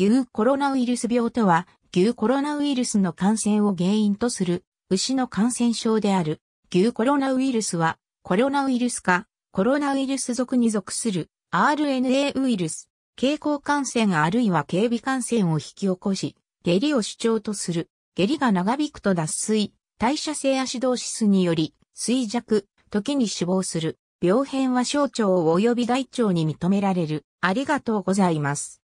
牛コロナウイルス病とは、牛コロナウイルスの感染を原因とする、牛の感染症である。牛コロナウイルスは、コロナウイルスか、コロナウイルス属に属する RNA ウイルス、経口感染あるいは警備感染を引き起こし、下痢を主張とする。下痢が長引くと脱水、代謝性アシドーシスにより、衰弱、時に死亡する。病変は小腸及び大腸に認められる。ありがとうございます。